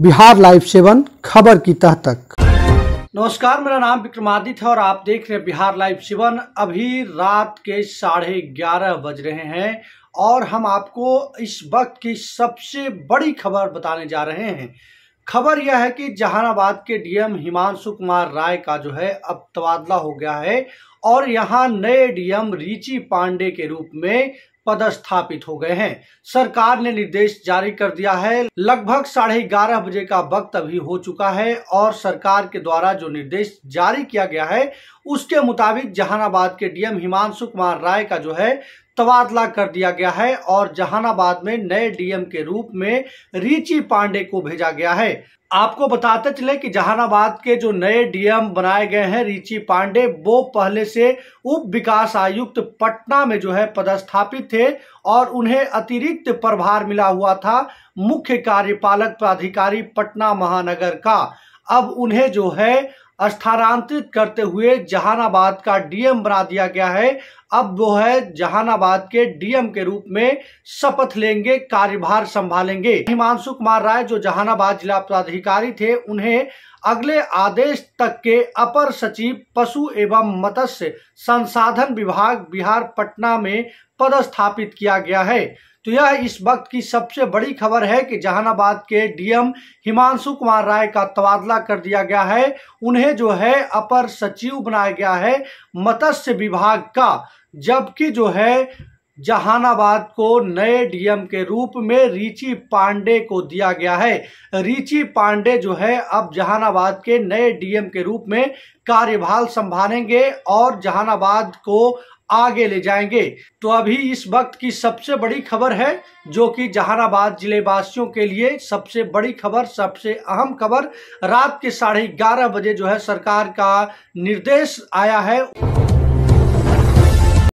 Bihar live seven खबर की तह तक नमस्कार मेरा नाम विक्रमादित्य है और आप देख रहे हैं बिहार लाइव सेवन अभी रात के साढ़े ग्यारह बज रहे हैं और हम आपको इस वक्त की सबसे बड़ी खबर बताने जा रहे हैं खबर यह है कि जहानाबाद के डीएम हिमांशु कुमार राय का जो है अब तबादला हो गया है और यहाँ नए डीएम रिची पांडे के रूप में पदस्थापित हो गए हैं सरकार ने निर्देश जारी कर दिया है लगभग साढ़े ग्यारह बजे का वक्त अभी हो चुका है और सरकार के द्वारा जो निर्देश जारी किया गया है उसके मुताबिक जहानाबाद के डीएम हिमांशु कुमार राय का जो है तबादला कर दिया गया है और जहानाबाद में नए डीएम के रूप में रिचि पांडे को भेजा गया है आपको बताते चले कि जहानाबाद के जो नए डीएम बनाए गए हैं रिचि पांडे वो पहले से उप विकास आयुक्त पटना में जो है पदस्थापित थे और उन्हें अतिरिक्त प्रभार मिला हुआ था मुख्य कार्यपालक प्राधिकारी पटना महानगर का अब उन्हें जो है स्थानांतरित करते हुए जहानाबाद का डीएम बना दिया गया है अब वो है जहानाबाद के डीएम के रूप में शपथ लेंगे कार्यभार संभालेंगे हिमांशु कुमार राय जो जहानाबाद जिला पदाधिकारी थे उन्हें अगले आदेश तक के अपर सचिव पशु एवं मत्स्य संसाधन विभाग बिहार पटना में पदस्थापित किया गया है तो यह इस वक्त की सबसे बड़ी खबर है कि जहानाबाद के डीएम हिमांशु कुमार राय का तबादला कर दिया गया है उन्हें जो है अपर सचिव बनाया गया है मत्स्य विभाग का जबकि जो है जहानाबाद को नए डीएम के रूप में रिची पांडे को दिया गया है रिची पांडे जो है अब जहानाबाद के नए डीएम के रूप में कार्यभार संभालेंगे और जहानाबाद को आगे ले जाएंगे तो अभी इस वक्त की सबसे बड़ी खबर है जो कि जहानाबाद जिले वासियों के लिए सबसे बड़ी खबर सबसे अहम खबर रात के साढ़े ग्यारह बजे जो है सरकार का निर्देश आया है